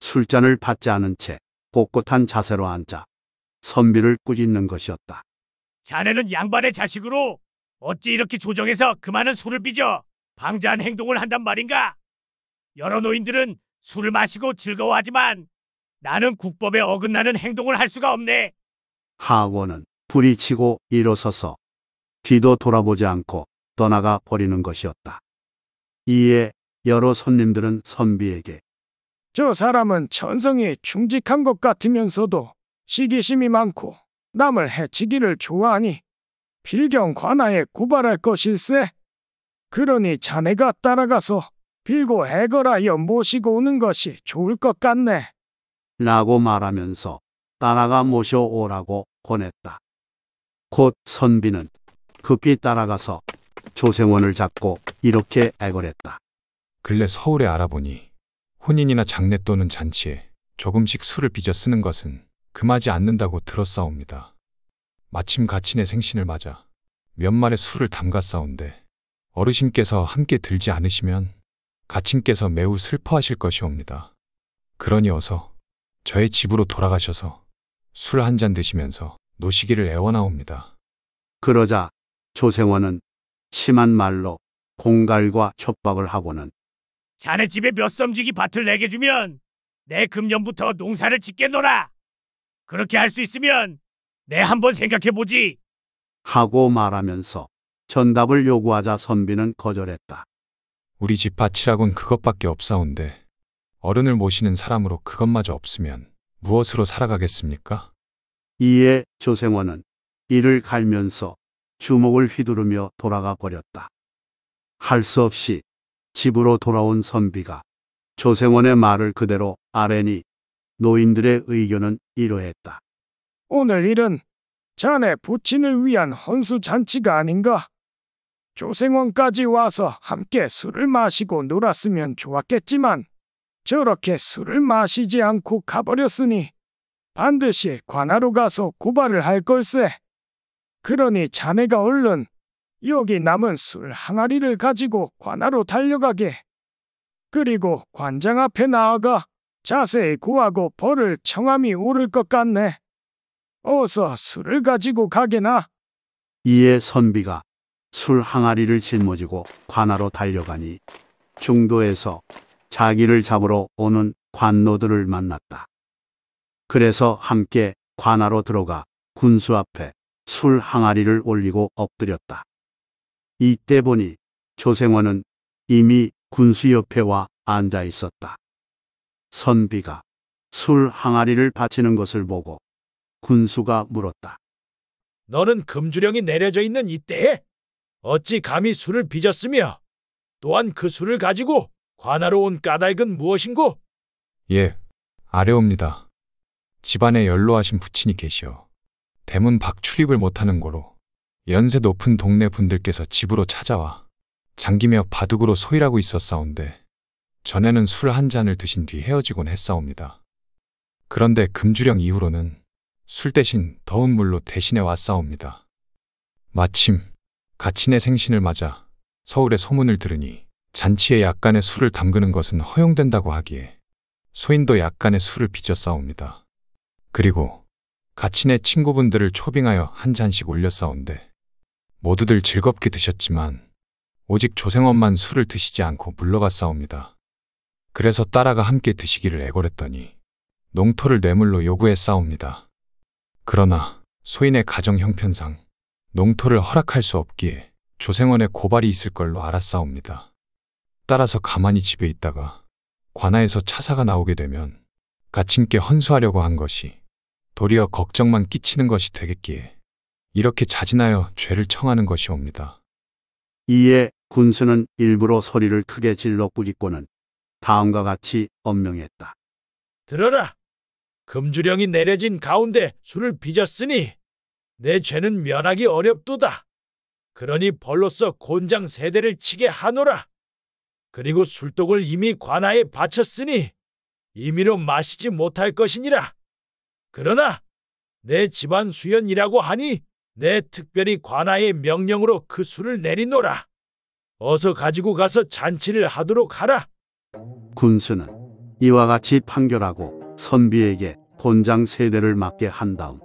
술잔을 받지 않은 채 꼿꼿한 자세로 앉아 선비를 꾸짖는 것이었다. 자네는 양반의 자식으로 어찌 이렇게 조정해서 그만한 술을 빚어 방자한 행동을 한단 말인가? 여러 노인들은 술을 마시고 즐거워하지만 나는 국법에 어긋나는 행동을 할 수가 없네. 하원은 불이 치고 일어서서 뒤도 돌아보지 않고 떠나가 버리는 것이었다. 이에 여러 손님들은 선비에게 저 사람은 천성에 충직한 것 같으면서도 시기심이 많고 남을 해치기를 좋아하니 필경 관하에 고발할 것일세. 그러니 자네가 따라가서 빌고 해거라여 모시고 오는 것이 좋을 것 같네. 라고 말하면서 따라가 모셔오라고 권했다. 곧 선비는 급히 따라가서 조생원을 잡고 이렇게 애걸했다. 근래 서울에 알아보니 혼인이나 장례 또는 잔치에 조금씩 술을 빚어 쓰는 것은 금하지 않는다고 들었사옵니다. 마침 가친의 생신을 맞아 몇 말의 술을 담갔사온데 어르신께서 함께 들지 않으시면 가친께서 매우 슬퍼하실 것이옵니다. 그러니 어서 저의 집으로 돌아가셔서 술 한 잔 드시면서 노시기를 애원하옵니다. 그러자 조생원은 심한 말로 공갈과 협박을 하고는 자네 집에 몇섬지기 밭을 내게 주면 내 금년부터 농사를 짓겠노라. 그렇게 할 수 있으면 내 한 번 생각해보지. 하고 말하면서 전답을 요구하자 선비는 거절했다. 우리 집 밭이라곤 그것밖에 없사온데 어른을 모시는 사람으로 그것마저 없으면 무엇으로 살아가겠습니까? 이에 조생원은 이를 갈면서 주먹을 휘두르며 돌아가 버렸다. 할 수 없이 집으로 돌아온 선비가 조생원의 말을 그대로 아래니 노인들의 의견은 이러했다. 오늘 일은 자네 부친을 위한 헌수 잔치가 아닌가? 조생원까지 와서 함께 술을 마시고 놀았으면 좋았겠지만 저렇게 술을 마시지 않고 가버렸으니 반드시 관하로 가서 고발을 할 걸세. 그러니 자네가 얼른 여기 남은 술 항아리를 가지고 관하로 달려가게. 그리고 관장 앞에 나아가 자세히 구하고 벌을 청함이 오를 것 같네. 어서 술을 가지고 가게나. 이에 선비가 술 항아리를 짊어지고 관하로 달려가니 중도에서 자기를 잡으러 오는 관노들을 만났다. 그래서 함께 관하로 들어가 군수 앞에 술 항아리를 올리고 엎드렸다. 이때 보니 조생원은 이미 군수 옆에 와 앉아 있었다. 선비가 술 항아리를 바치는 것을 보고 군수가 물었다. 너는 금주령이 내려져 있는 이때에 어찌 감히 술을 빚었으며 또한 그 술을 가지고 관하로 온 까닭은 무엇인고? 예, 아래옵니다 집안에 연로하신 부친이 계시오 대문 밖 출입을 못하는 고로 연세 높은 동네 분들께서 집으로 찾아와 장기며 바둑으로 소일하고 있었사온데 전에는 술 한 잔을 드신 뒤 헤어지곤 했사옵니다. 그런데 금주령 이후로는 술 대신 더운 물로 대신해 왔사옵니다. 마침 가친의 생신을 맞아 서울의 소문을 들으니 잔치에 약간의 술을 담그는 것은 허용된다고 하기에 소인도 약간의 술을 빚어 싸옵니다. 그리고 가친의 친구분들을 초빙하여 한 잔씩 올려 싸온데 모두들 즐겁게 드셨지만 오직 조생원만 술을 드시지 않고 물러갔사옵니다. 그래서 따라가 함께 드시기를 애걸했더니 농토를 뇌물로 요구해 싸웁니다. 그러나 소인의 가정 형편상 농토를 허락할 수 없기에 조생원의 고발이 있을 걸로 알았사옵니다. 따라서 가만히 집에 있다가 관아에서 차사가 나오게 되면 가친께 헌수하려고 한 것이 도리어 걱정만 끼치는 것이 되겠기에 이렇게 자진하여 죄를 청하는 것이옵니다. 이에 군수는 일부러 소리를 크게 질러 꾸짖고는 다음과 같이 엄명했다. 들어라. 금주령이 내려진 가운데 술을 빚었으니 내 죄는 면하기 어렵도다. 그러니 벌로써 곤장 세대를 치게 하노라. 그리고 술독을 이미 관하에 바쳤으니 임의로 마시지 못할 것이니라. 그러나 내 집안 수연이라고 하니 내 특별히 관하의 명령으로 그 술을 내리노라. 어서 가지고 가서 잔치를 하도록 하라. 군수는 이와 같이 판결하고 선비에게 곤장 세대를 맡게한 다음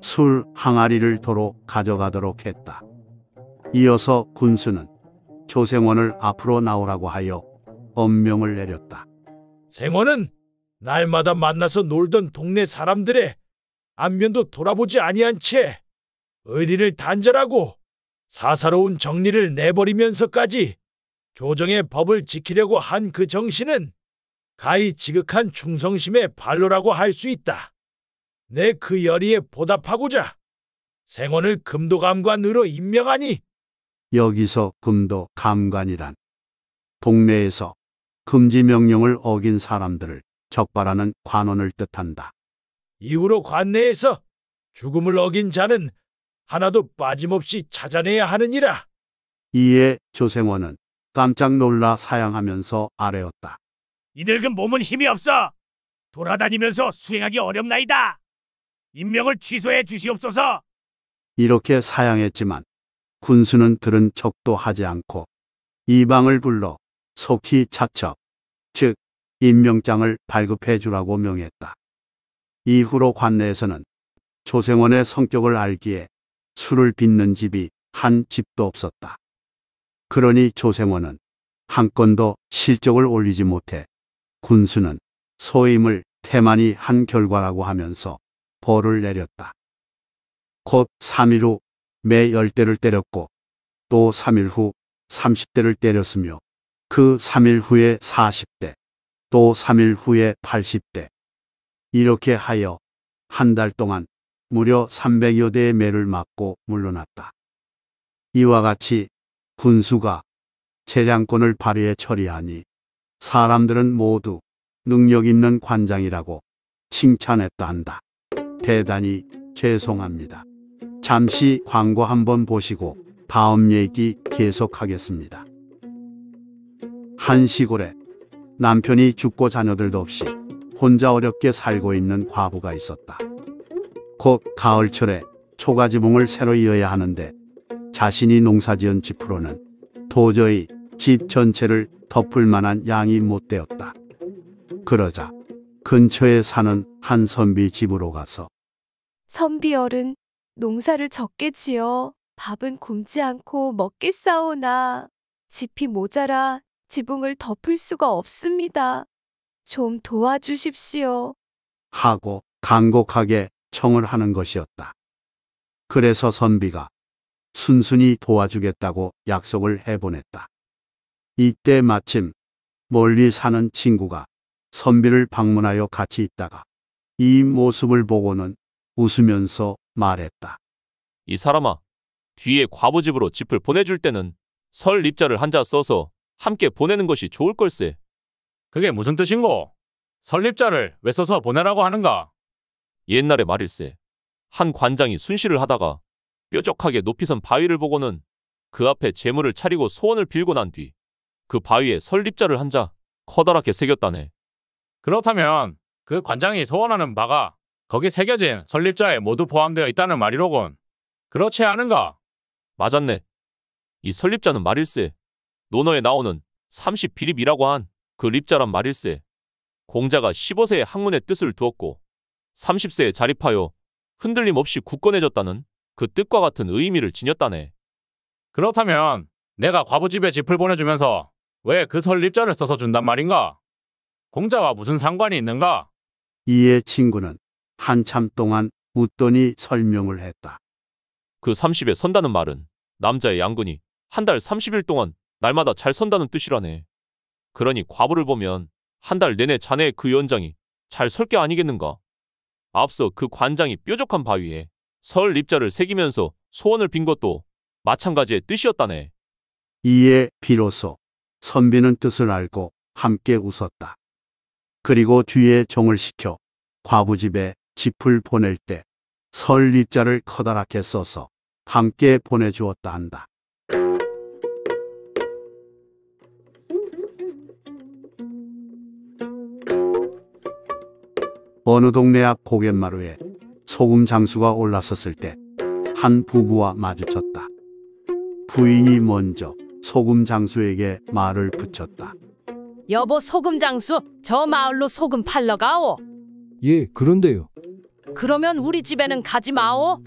술 항아리를 도로 가져가도록 했다. 이어서 군수는 조생원을 앞으로 나오라고 하여 엄명을 내렸다. 생원은 날마다 만나서 놀던 동네 사람들의 안면도 돌아보지 아니한 채 의리를 단절하고 사사로운 정리를 내버리면서까지 조정의 법을 지키려고 한 그 정신은 가히 지극한 충성심의 발로라고 할 수 있다. 내 그 열의에 보답하고자 생원을 금도감관으로 임명하니 여기서 금도감관이란 동네에서 금지 명령을 어긴 사람들을 적발하는 관원을 뜻한다. 이후로 관내에서 죽음을 어긴 자는 하나도 빠짐없이 찾아내야 하느니라. 이에 조생원은 깜짝 놀라 사양하면서 아뢰었다. 이 늙은 몸은 힘이 없어 돌아다니면서 수행하기 어렵나이다. 임명을 취소해 주시옵소서. 이렇게 사양했지만 군수는 들은 척도 하지 않고 이방을 불러 속히 차척즉 임명장을 발급해 주라고 명했다. 이후로 관내에서는 조생원의 성격을 알기에 술을 빚는 집이 한 집도 없었다. 그러니 조세원은 한 건도 실적을 올리지 못해 군수는 소임을 태만이 한 결과라고 하면서 벌을 내렸다. 곧 3일 후 매 10대를 때렸고 또 3일 후 30대를 때렸으며 그 3일 후에 40대 또 3일 후에 80대 이렇게 하여 한 달 동안 무려 300여 대의 매를 맞고 물러났다. 이와 같이 군수가 재량권을 발휘해 처리하니 사람들은 모두 능력 있는 관장이라고 칭찬했다 한다. 대단히 죄송합니다. 잠시 광고 한번 보시고 다음 얘기 계속하겠습니다. 한 시골에 남편이 죽고 자녀들도 없이 혼자 어렵게 살고 있는 과부가 있었다. 곧 가을철에 초가지붕을 새로 이어야 하는데 자신이 농사지은 집으로는 도저히 집 전체를 덮을 만한 양이 못 되었다. 그러자 근처에 사는 한 선비 집으로 가서 선비 어른 농사를 적게 지어 밥은 굶지 않고 먹게 싸오나 집이 모자라 지붕을 덮을 수가 없습니다. 좀 도와주십시오. 하고 간곡하게 청을 하는 것이었다. 그래서 선비가 순순히 도와주겠다고 약속을 해보냈다. 이때 마침 멀리 사는 친구가 선비를 방문하여 같이 있다가 이 모습을 보고는 웃으면서 말했다. 이 사람아, 뒤에 과부집으로 집을 보내줄 때는 설 입자를 한자 써서 함께 보내는 것이 좋을 걸세. 그게 무슨 뜻인고? 설립자를 왜 써서 보내라고 하는가? 옛날의 말일세. 한 관장이 순시를 하다가 뾰족하게 높이 선 바위를 보고는 그 앞에 재물을 차리고 소원을 빌고 난 뒤 그 바위에 설립자를 한자 커다랗게 새겼다네. 그렇다면 그 관장이 소원하는 바가 거기 새겨진 설립자에 모두 포함되어 있다는 말이로군. 그렇지 않은가? 맞았네. 이 설립자는 말일세. 논어에 나오는 30비립이라고 한 그 립자란 말일세. 공자가 15세에 학문의 뜻을 두었고 30세에 자립하여 흔들림 없이 굳건해졌다는 그 뜻과 같은 의미를 지녔다네. 그렇다면 내가 과부집에 집을 보내주면서 왜 그 설립자를 써서 준단 말인가? 공자와 무슨 상관이 있는가? 이에 친구는 한참 동안 웃더니 설명을 했다. 그 30에 선다는 말은 남자의 양근이 한 달 30일 동안 날마다 잘 선다는 뜻이라네. 그러니 과부를 보면 한 달 내내 자네의 그 연장이 잘 설 게 아니겠는가? 앞서 그 관장이 뾰족한 바위에 설 립자를 새기면서 소원을 빈 것도 마찬가지의 뜻이었다네. 이에 비로소 선비는 뜻을 알고 함께 웃었다. 그리고 뒤에 종을 시켜 과부집에 짚을 보낼 때 설립자를 커다랗게 써서 함께 보내주었다 한다. 어느 동네 앞 고갯마루에 소금 장수가 올라섰을 때 한 부부와 마주쳤다. 부인이 먼저 소금 장수에게 말을 붙였다. 여보 소금 장수 저 마을로 소금 팔러 가오. 예, 그런데요. 그러면 우리 집에는 가지 마오.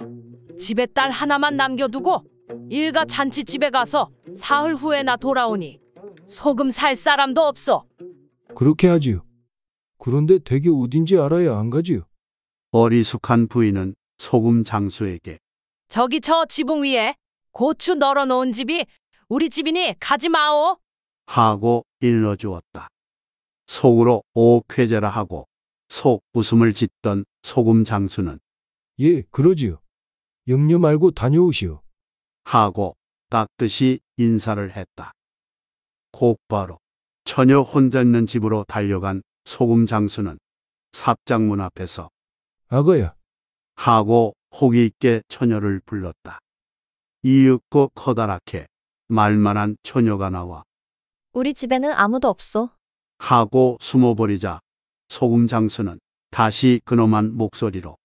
집에 딸 하나만 남겨두고 일가 잔치 집에 가서 사흘 후에 나 돌아오니 소금 살 사람도 없어. 그렇게 하지요. 그런데 댁이 어딘지 알아야 안 가지요. 어리숙한 부인은 소금 장수에게 저기 저 지붕 위에 고추 널어놓은 집이 우리 집이니 가지 마오. 하고 일러주었다. 속으로 오쾌제라 하고 속 웃음을 짓던 소금 장수는 예, 그러지요. 염려 말고 다녀오시오. 하고 깍듯이 인사를 했다. 곧바로 처녀 혼자 있는 집으로 달려간 소금 장수는 삽장문 앞에서 악어야. 하고 호기 있게 처녀를 불렀다. 이윽고 커다랗게 말만한 처녀가 나와 우리 집에는 아무도 없어. 하고 숨어버리자 소금 장수는 다시 근엄한 목소리로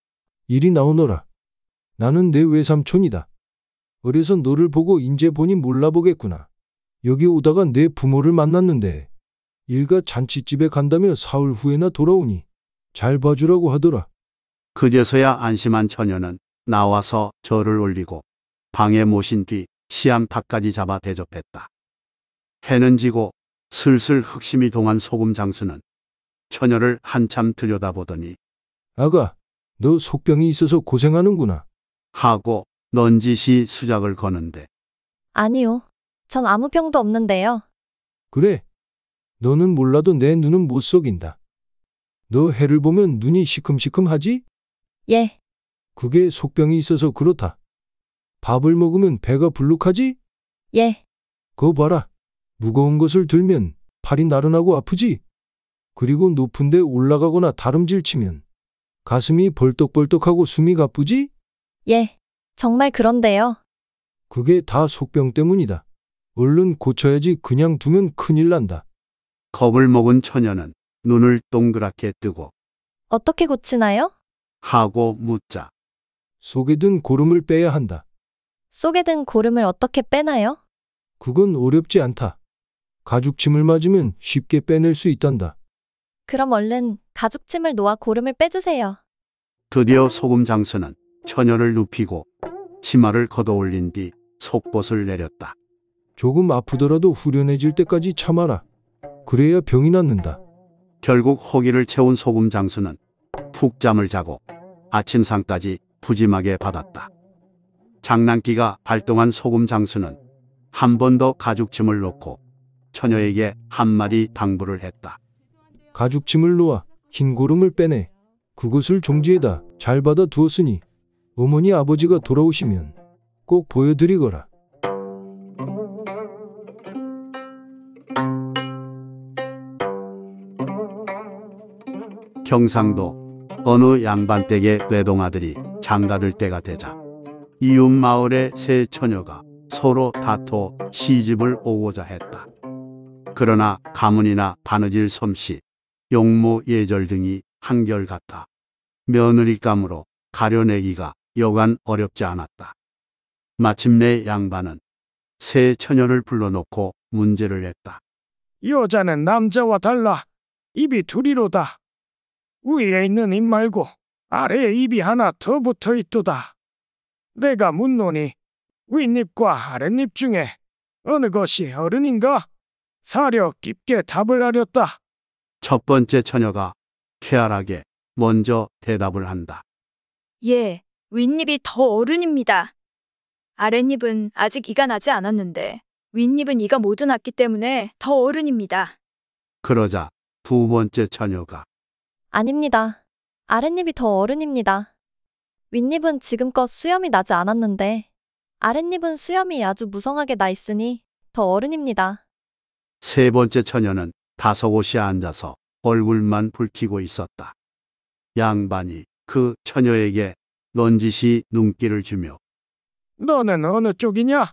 이리 나오너라. 나는 내 외삼촌이다. 어려서 너를 보고 인제 보니 몰라보겠구나. 여기 오다가 내 부모를 만났는데 일가 잔치집에 간다며 사흘 후에나 돌아오니 잘 봐주라고 하더라. 그제서야 안심한 처녀는 나와서 절을 올리고 방에 모신 뒤 시암탉까지 잡아 대접했다. 해는 지고 슬슬 흑심이 동한 소금 장수는 처녀를 한참 들여다보더니 아가, 너 속병이 있어서 고생하는구나. 하고 넌지시 수작을 거는데 아니요. 전 아무 병도 없는데요. 그래. 너는 몰라도 내 눈은 못 속인다. 너 해를 보면 눈이 시큼시큼하지? 예, 그게 속병이 있어서 그렇다. 밥을 먹으면 배가 불룩하지? 예, 그거 봐라. 무거운 것을 들면 팔이 나른하고 아프지? 그리고 높은 데 올라가거나 다름질 치면 가슴이 벌떡벌떡하고 숨이 가쁘지? 예. 정말 그런데요. 그게 다 속병 때문이다. 얼른 고쳐야지 그냥 두면 큰일 난다. 겁을 먹은 처녀는 눈을 동그랗게 뜨고 어떻게 고치나요? 하고 묻자. 속에 든 고름을 빼야 한다. 속에 든 고름을 어떻게 빼나요? 그건 어렵지 않다. 가죽침을 맞으면 쉽게 빼낼 수 있단다. 그럼 얼른 가죽침을 놓아 고름을 빼주세요. 드디어 소금 장수는 처녀를 눕히고 치마를 걷어올린 뒤 속옷을 내렸다. 조금 아프더라도 후련해질 때까지 참아라. 그래야 병이 낫는다. 결국 허기를 채운 소금 장수는 푹 잠을 자고 아침상까지 푸짐하게 받았다. 장난기가 발동한 소금 장수는 한 번 더 가죽침을 놓고 처녀에게 한마디 당부를 했다. 가죽침을 놓아 흰 고름을 빼내 그것을 종지에다 잘 받아 두었으니 어머니 아버지가 돌아오시면 꼭 보여드리거라. 경상도 어느 양반댁의 외동아들이 장가들 때가 되자 이웃 마을의 세 처녀가 서로 다퉈 시집을 오고자 했다. 그러나 가문이나 바느질 솜씨, 용모 예절 등이 한결같아 며느리감으로 가려내기가 여간 어렵지 않았다. 마침내 양반은 세 처녀를 불러놓고 문제를 했다. 여자는 남자와 달라 입이 두리로다. 위에 있는 입 말고 아래에 입이 하나 더 붙어 있도다. 내가 묻노니 윗입과 아랫입 중에 어느 것이 어른인가? 사려 깊게 답을 하렸다. 첫 번째 처녀가 쾌활하게 먼저 대답을 한다. 예, 윗입이 더 어른입니다. 아랫입은 아직 이가 나지 않았는데 윗입은 이가 모두 났기 때문에 더 어른입니다. 그러자 두 번째 처녀가 아닙니다. 아랫입이 더 어른입니다. 윗입은 지금껏 수염이 나지 않았는데 아랫입은 수염이 아주 무성하게 나 있으니 더 어른입니다. 세 번째 처녀는 다섯옷이 앉아서 얼굴만 붉히고 있었다. 양반이 그 처녀에게 넌지시 눈길을 주며 너는 어느 쪽이냐?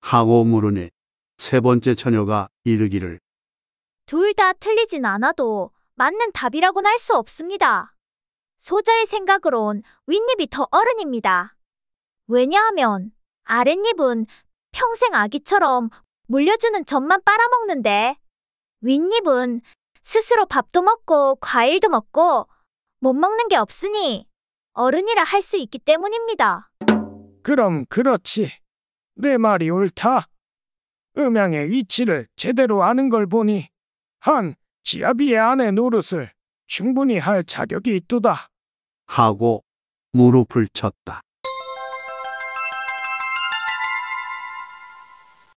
하고 물으니 세 번째 처녀가 이르기를 둘 다 틀리진 않아도 맞는 답이라고는 할수 없습니다. 소자의 생각으론 윗입이 더 어른입니다. 왜냐하면 아랫입은 평생 아기처럼 물려주는 젖만 빨아먹는데 윗입은 스스로 밥도 먹고 과일도 먹고 못 먹는 게 없으니 어른이라 할 수 있기 때문입니다. 그럼 그렇지. 내 말이 옳다. 음양의 위치를 제대로 아는 걸 보니 한 지압이 의 아내 노릇을 충분히 할 자격이 있도다. 하고 무릎을 쳤다.